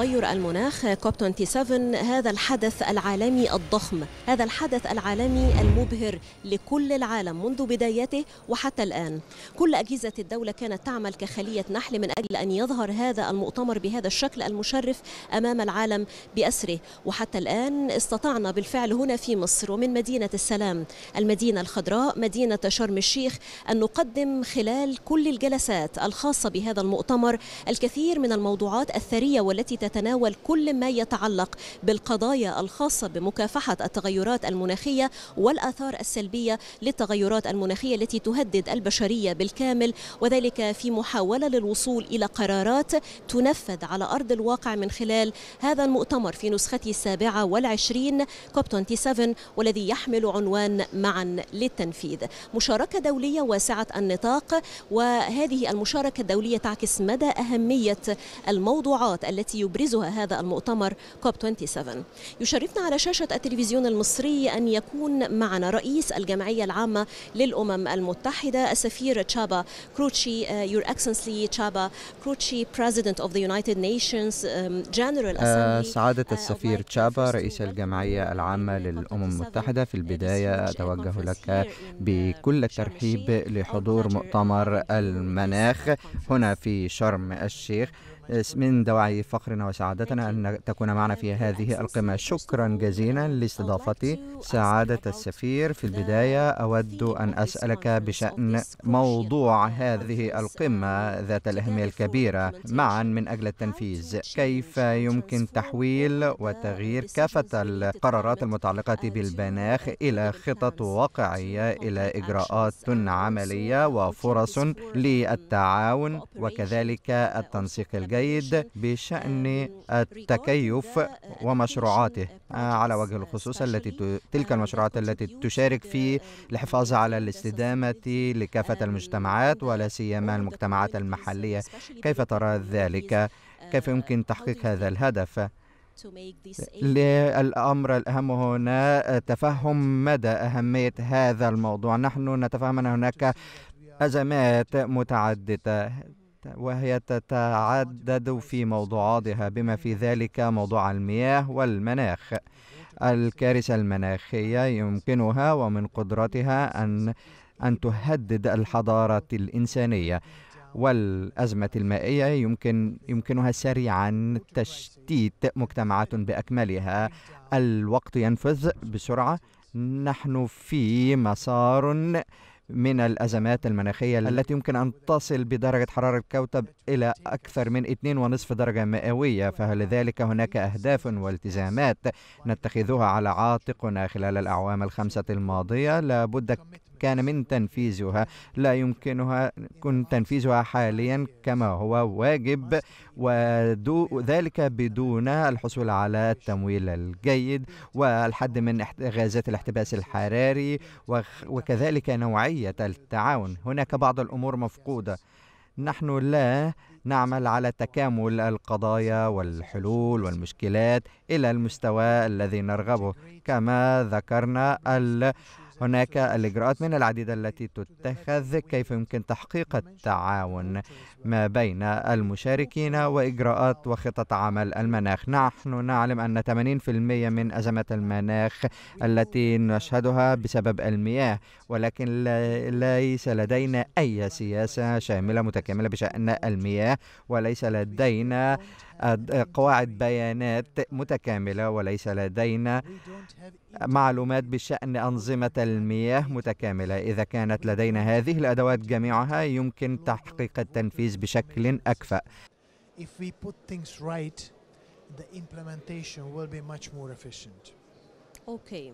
تغير المناخ كوب 27 هذا الحدث العالمي الضخم هذا الحدث العالمي المبهر لكل العالم منذ بدايته وحتى الآن كل أجهزة الدولة كانت تعمل كخلية نحل من أجل أن يظهر هذا المؤتمر بهذا الشكل المشرف أمام العالم بأسره وحتى الآن استطعنا بالفعل هنا في مصر ومن مدينة السلام المدينة الخضراء مدينة شرم الشيخ أن نقدم خلال كل الجلسات الخاصة بهذا المؤتمر الكثير من الموضوعات الثرية والتي يتناول كل ما يتعلق بالقضايا الخاصة بمكافحة التغيرات المناخية والآثار السلبية للتغيرات المناخية التي تهدد البشرية بالكامل وذلك في محاولة للوصول إلى قرارات تنفذ على أرض الواقع من خلال هذا المؤتمر في نسخته السابعة والعشرين كوب 27 والذي يحمل عنوان معا للتنفيذ مشاركة دولية واسعة النطاق وهذه المشاركة الدولية تعكس مدى أهمية الموضوعات التي يبرز يبرزها هذا المؤتمر كوب 27 يشرفنا على شاشة التلفزيون المصري أن يكون معنا رئيس الجمعية العامة للأمم المتحدة السفير تشابا كروتشي uh, Your Excellency تشابا كروتشي President of the United Nations um, General uh, Assembly uh, سعادة السفير تشابا رئيس الجمعية العامة للأمم المتحدة في البداية أتوجه لك بكل الترحيب لحضور مؤتمر المناخ هنا في شرم الشيخ من دواعي فخرنا وسعادتنا أن تكون معنا في هذه القمة شكرا جزيلا لاستضافتي سعادة السفير في البداية أود أن أسألك بشأن موضوع هذه القمة ذات الأهمية الكبيرة معا من أجل التنفيذ كيف يمكن تحويل وتغيير كافة القرارات المتعلقة بالمناخ إلى خطط واقعية إلى إجراءات عملية وفرص للتعاون وكذلك التنسيق الجيد جيد بشأن التكيف ومشروعاته آه، على وجه الخصوص التي تلك المشروعات التي تشارك في الحفاظ على الاستدامة لكافة المجتمعات ولا سيما المجتمعات المحلية كيف ترى ذلك؟ كيف يمكن تحقيق هذا الهدف؟ الأمر الأهم هنا تفهم مدى أهمية هذا الموضوع نحن نتفهم أن هناك أزمات متعددة وهي تتعدد في موضوعاتها بما في ذلك موضوع المياه والمناخ الكارثة المناخية يمكنها ومن قدرتها أن أن تهدد الحضارة الإنسانية والأزمة المائية يمكن يمكنها سريعا تشتيت مجتمعات بأكملها الوقت ينفذ بسرعة نحن في مسار من الأزمات المناخية التي يمكن أن تصل بدرجة حرارة الكوكب إلى أكثر من 2.5 درجة مئوية فلذلك هناك أهداف والتزامات نتخذها على عاتقنا خلال الأعوام الخمسة الماضية لابد كان من تنفيذها لا يمكنها كن تنفيذها حاليا كما هو واجب وذلك بدون الحصول على التمويل الجيد والحد من غازات الاحتباس الحراري وكذلك نوعية التعاون هناك بعض الأمور مفقودة نحن لا نعمل على تكامل القضايا والحلول والمشكلات الى المستوى الذي نرغبه كما ذكرنا هناك الإجراءات من العديدة التي تتخذ كيف يمكن تحقيق التعاون ما بين المشاركين وإجراءات وخطط عمل المناخ نحن نعلم أن 80% من أزمات المناخ التي نشهدها بسبب المياه ولكن ليس لدينا أي سياسة شاملة متكاملة بشأن المياه وليس لدينا قواعد بيانات متكاملة وليس لدينا معلومات بشأن أنظمة المياه متكاملة إذا كانت لدينا هذه الأدوات جميعها يمكن تحقيق التنفيذ بشكل أكفأ Okay.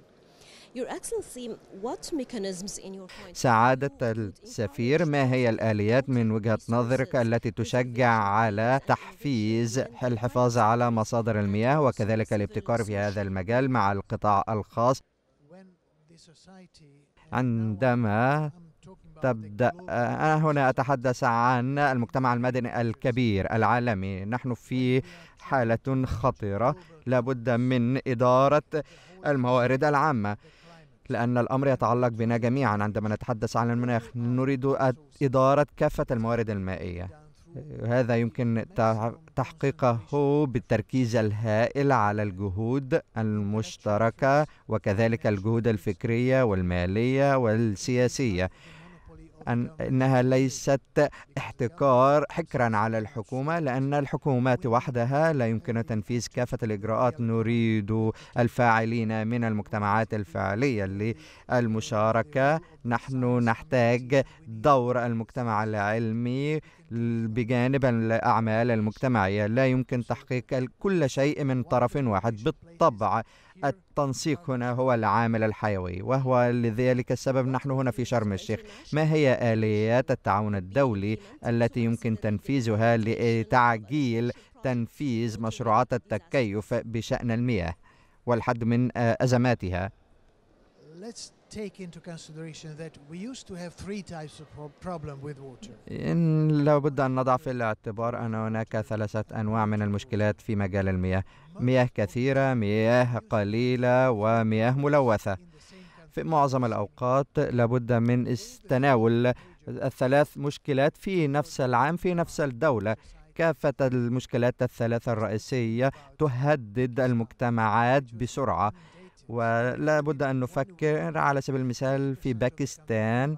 سعادة السفير ما هي الآليات من وجهة نظرك التي تشجع على تحفيز الحفاظ على مصادر المياه وكذلك الابتكار في هذا المجال مع القطاع الخاص عندما تبدأ أنا آه، هنا أتحدث عن المجتمع المدني الكبير العالمي نحن في حالة خطيرة لابد من إدارة الموارد العامة لأن الأمر يتعلق بنا جميعا عندما نتحدث عن المناخ نريد إدارة كافة الموارد المائية هذا يمكن تحقيقه بالتركيز الهائل على الجهود المشتركة وكذلك الجهود الفكرية والمالية والسياسية أن أنها ليست احتكار حكرا على الحكومة لأن الحكومات وحدها لا يمكن تنفيذ كافة الإجراءات نريد الفاعلين من المجتمعات الفعلية للمشاركة نحن نحتاج دور المجتمع العلمي بجانب الأعمال المجتمعية لا يمكن تحقيق كل شيء من طرف واحد بالطبع التنسيق هنا هو العامل الحيوي وهو لذلك السبب نحن هنا في شرم الشيخ ما هي آليات التعاون الدولي التي يمكن تنفيذها لتعجيل تنفيذ مشروعات التكيف بشأن المياه والحد من أزماتها take into consideration that we used to have three types of problem with water. إن لابد أن نضع في الاعتبار أن هناك ثلاثة أنواع من المشكلات في مجال المياه: مياه كثيرة، مياه قليلة، ومياه ملوثة. في معظم الأوقات لابد من تناول الثلاث مشكلات في نفس العام في نفس الدولة كافة المشكلات الثلاثة الرئيسية تهدد المجتمعات بسرعة ولا بد أن نفكر على سبيل المثال في باكستان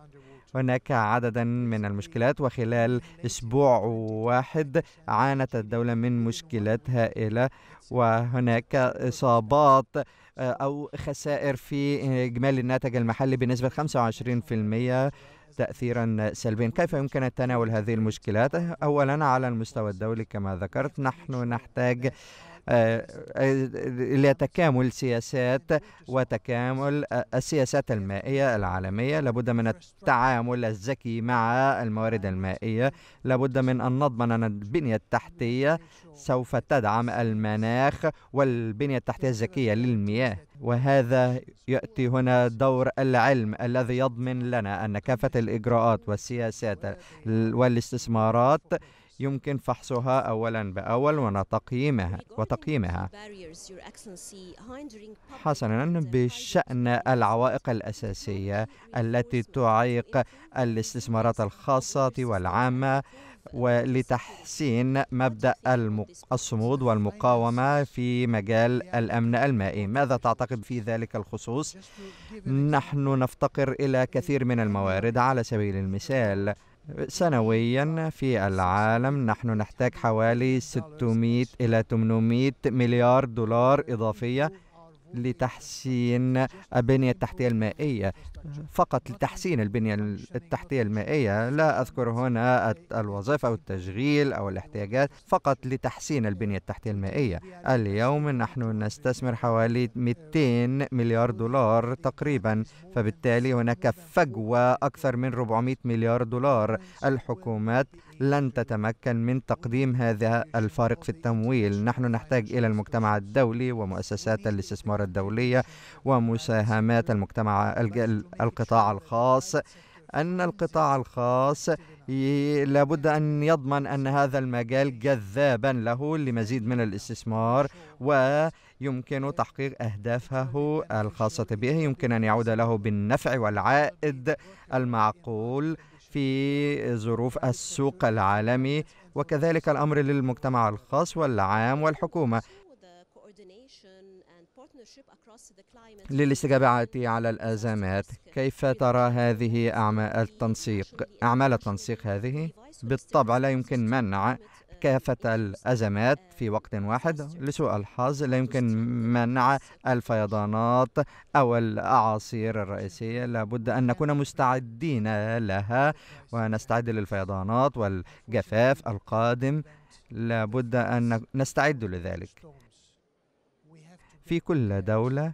هناك عددا من المشكلات وخلال اسبوع واحد عانت الدوله من مشكلات هائله وهناك اصابات آه، او خسائر في اجمالي الناتج المحلي بنسبه 25% تأثيرا سلبيا كيف يمكن تناول هذه المشكلات أولا على المستوى الدولي كما ذكرت نحن نحتاج إلى آه، آه، تكامل سياسات وتكامل آه، السياسات المائية العالمية لابد من التعامل الذكي مع الموارد المائية لابد من أن نضمن أن البنية التحتية سوف تدعم المناخ والبنية التحتية الذكية للمياه وهذا يأتي هنا دور العلم الذي يضمن لنا أن كافة الإجراءات والسياسات والاستثمارات يمكن فحصها اولا باول وتقييمها وتقييمها حسنا بشان العوائق الاساسيه التي تعيق الاستثمارات الخاصه والعامه ولتحسين مبدا الصمود والمقاومه في مجال الامن المائي ماذا تعتقد في ذلك الخصوص نحن نفتقر الى كثير من الموارد على سبيل المثال سنويا في العالم نحن نحتاج حوالي 600 إلى 800 مليار دولار إضافية لتحسين البنية التحتية المائية فقط لتحسين البنية التحتية المائية لا أذكر هنا الوظيفة أو التشغيل أو الاحتياجات فقط لتحسين البنية التحتية المائية اليوم نحن نستثمر حوالي 200 مليار دولار تقريبا فبالتالي هناك فجوة أكثر من 400 مليار دولار الحكومات لن تتمكن من تقديم هذا الفارق في التمويل نحن نحتاج إلى المجتمع الدولي ومؤسسات الاستثمار الدولية ومساهمات المجتمع القطاع الخاص أن القطاع الخاص لابد أن يضمن أن هذا المجال جذابا له لمزيد من الاستثمار ويمكن تحقيق أهدافه الخاصة به يمكن أن يعود له بالنفع والعائد المعقول في ظروف السوق العالمي وكذلك الأمر للمجتمع الخاص والعام والحكومة للاستجابة على الأزمات كيف ترى هذه أعمال التنسيق أعمال التنسيق هذه بالطبع لا يمكن منع uh, كافة الأزمات في uh, وقت واحد لسوء الحظ لا يمكن منع الفيضانات أو الأعاصير الرئيسية لابد أن نكون مستعدين لها ونستعد للفيضانات والجفاف القادم لابد أن نستعد لذلك في كل دولة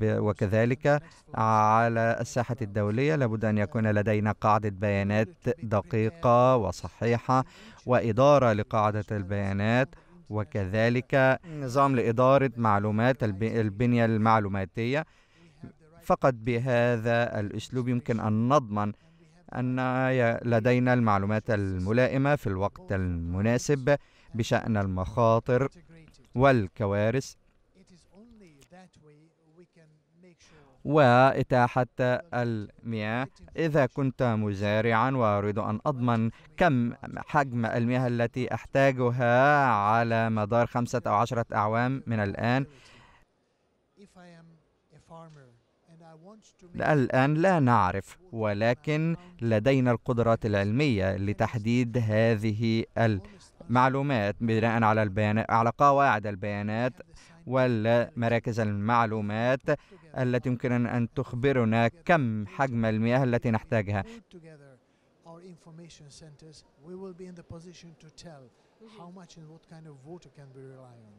وكذلك على الساحة الدولية لابد أن يكون لدينا قاعدة بيانات دقيقة وصحيحة وإدارة لقاعدة البيانات وكذلك نظام لإدارة معلومات البنية المعلوماتية فقط بهذا الأسلوب يمكن أن نضمن أن لدينا المعلومات الملائمة في الوقت المناسب بشأن المخاطر والكوارث وإتاحة المياه إذا كنت مزارعا وأريد أن أضمن كم حجم المياه التي أحتاجها على مدار خمسة أو عشرة أعوام من الآن الآن لا نعرف ولكن لدينا القدرات العلمية لتحديد هذه المعلومات بناء على البيانات على قواعد البيانات والمراكز المعلومات التي يمكن أن تخبرنا كم حجم المياه التي نحتاجها mm-hmm. how much and what kind of water can we rely on.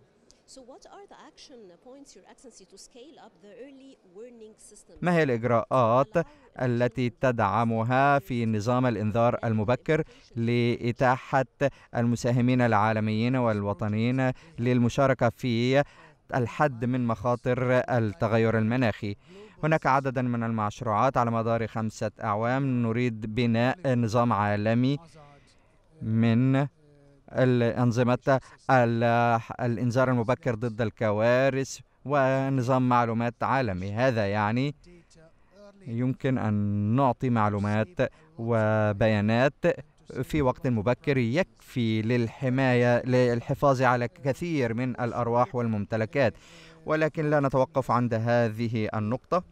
So what are the action points, Your Excellency, to scale up the early warning system? ما هي الإجراءات التي تدعمها في نظام الإنذار المبكر لإتاحة المساهمين العالميين والوطنيين للمشاركة في الحد من مخاطر التغير المناخي هناك عددا من المشروعات على مدار خمسة أعوام نريد بناء نظام عالمي من الأنظمة الإنذار المبكر ضد الكوارث ونظام معلومات عالمي هذا يعني يمكن أن نعطي معلومات وبيانات في وقت مبكر يكفي للحماية للحفاظ على كثير من الأرواح والممتلكات ولكن لا نتوقف عند هذه النقطة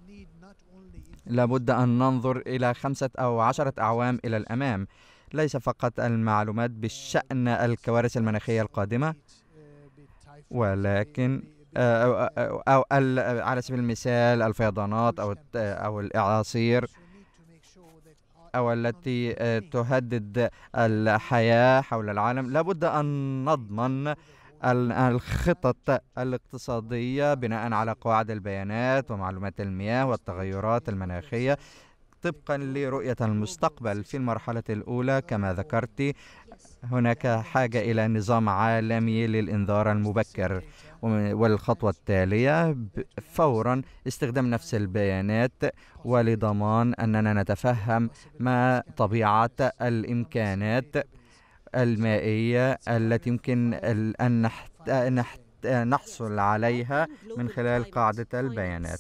لابد أن ننظر إلى خمسة أو عشرة أعوام إلى الأمام ليس فقط المعلومات بشأن الكوارث المناخية القادمة ولكن أو, على سبيل المثال الفيضانات أو أو الأعاصير أو التي آه، تهدد الحياة حول العالم لابد أن نضمن الخطط الاقتصادية بناء على قواعد البيانات ومعلومات المياه والتغيرات المناخية طبقا لرؤية المستقبل في المرحلة الأولى كما ذكرت هناك حاجة إلى نظام عالمي للإنذار المبكر والخطوة التالية فورا استخدام نفس البيانات ولضمان أننا نتفهم ما طبيعة الإمكانات المائية التي يمكن أن نحت... نحصل عليها من خلال قاعدة البيانات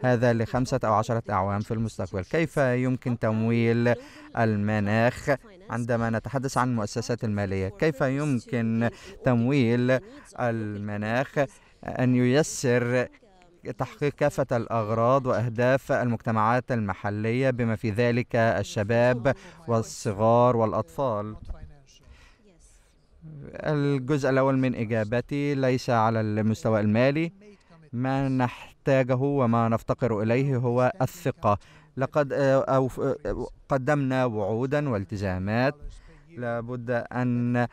هذا لخمسة أو عشرة أعوام في المستقبل كيف يمكن تمويل المناخ عندما نتحدث عن المؤسسات المالية كيف يمكن تمويل المناخ أن ييسر تحقيق كافة الأغراض وأهداف المجتمعات المحلية بما في ذلك الشباب والصغار والأطفال الجزء الأول من إجابتي ليس على المستوى المالي ما نحتاجه وما نفتقر إليه هو الثقة لقد آه، آه، قدمنا وعودا والتزامات لابد أن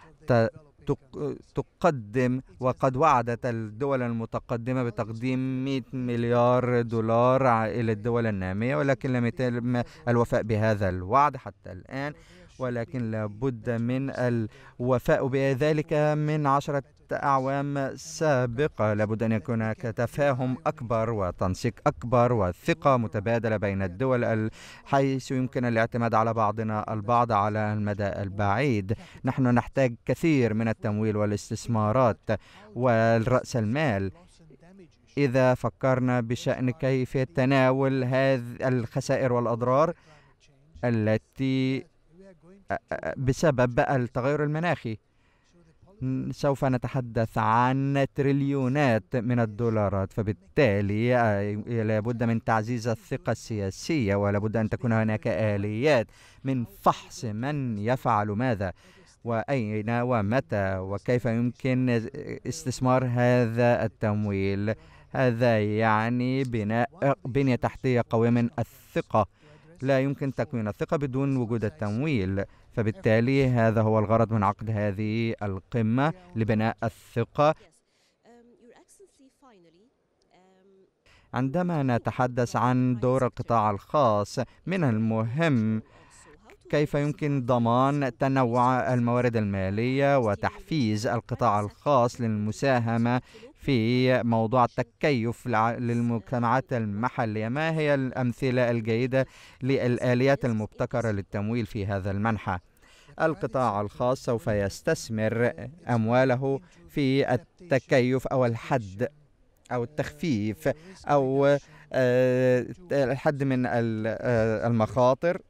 تقدم وقد وعدت الدول المتقدمة بتقديم 100 مليار دولار إلى الدول النامية ولكن لم يتم الوفاء بهذا الوعد حتى الآن ولكن لابد من الوفاء بذلك من عشرة أعوام سابقة لابد أن يكون هناك تفاهم أكبر وتنسيق أكبر وثقة متبادلة بين الدول حيث يمكن الاعتماد على بعضنا البعض على المدى البعيد نحن نحتاج كثير من التمويل والاستثمارات والرأس المال إذا فكرنا بشأن كيف تناول هذه الخسائر والأضرار التي بسبب التغير المناخي سوف نتحدث عن تريليونات من الدولارات فبالتالي آه، لابد من تعزيز الثقة السياسية ولابد أن تكون هناك آليات من فحص من يفعل ماذا وأين ومتى وكيف يمكن استثمار هذا التمويل هذا يعني بناء بنية تحتية قوية من الثقة لا يمكن تكوين الثقة بدون وجود التمويل فبالتالي هذا هو الغرض من عقد هذه القمة لبناء الثقة عندما نتحدث عن دور القطاع الخاص من المهم كيف يمكن ضمان تنوع الموارد المالية وتحفيز القطاع الخاص للمساهمة في موضوع التكيف للمجتمعات المحلية ما هي الأمثلة الجيدة للآليات المبتكرة للتمويل في هذا المنحى القطاع الخاص سوف يستثمر أمواله في التكيف أو الحد أو التخفيف أو آه، الحد من آه، المخاطر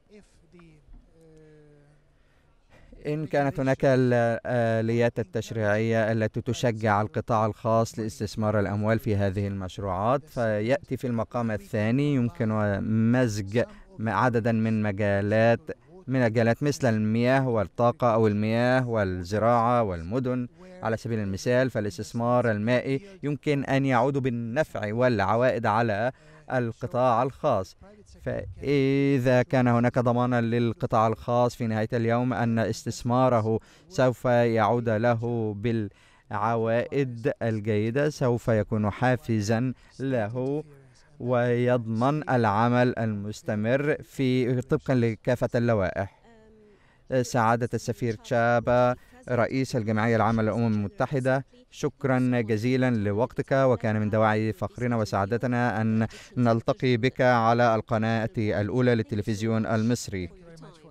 إن كانت هناك الآليات التشريعية التي تشجع القطاع الخاص لاستثمار الأموال في هذه المشروعات فيأتي في المقام الثاني يمكن مزج عددا من مجالات من مجالات مثل المياه والطاقة أو المياه والزراعة والمدن على سبيل المثال فالاستثمار المائي يمكن أن يعود بالنفع والعوائد على القطاع الخاص فإذا كان هناك ضمانا للقطاع الخاص في نهاية اليوم أن استثماره سوف يعود له بالعوائد الجيدة سوف يكون حافزا له ويضمن العمل المستمر في طبقا لكافة اللوائح سعادة السفير تشابا رئيس الجمعية العامة للأمم المتحدة شكرا جزيلا لوقتك وكان من دواعي فخرنا وسعادتنا أن نلتقي بك على القناة الأولى للتلفزيون المصري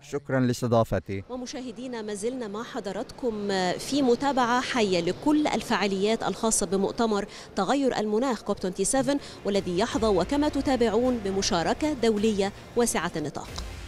شكرا لاستضافتي ومشاهدينا ما زلنا مع حضراتكم في متابعة حية لكل الفعاليات الخاصة بمؤتمر تغير المناخ كوب 27 والذي يحظى وكما تتابعون بمشاركة دولية واسعة النطاق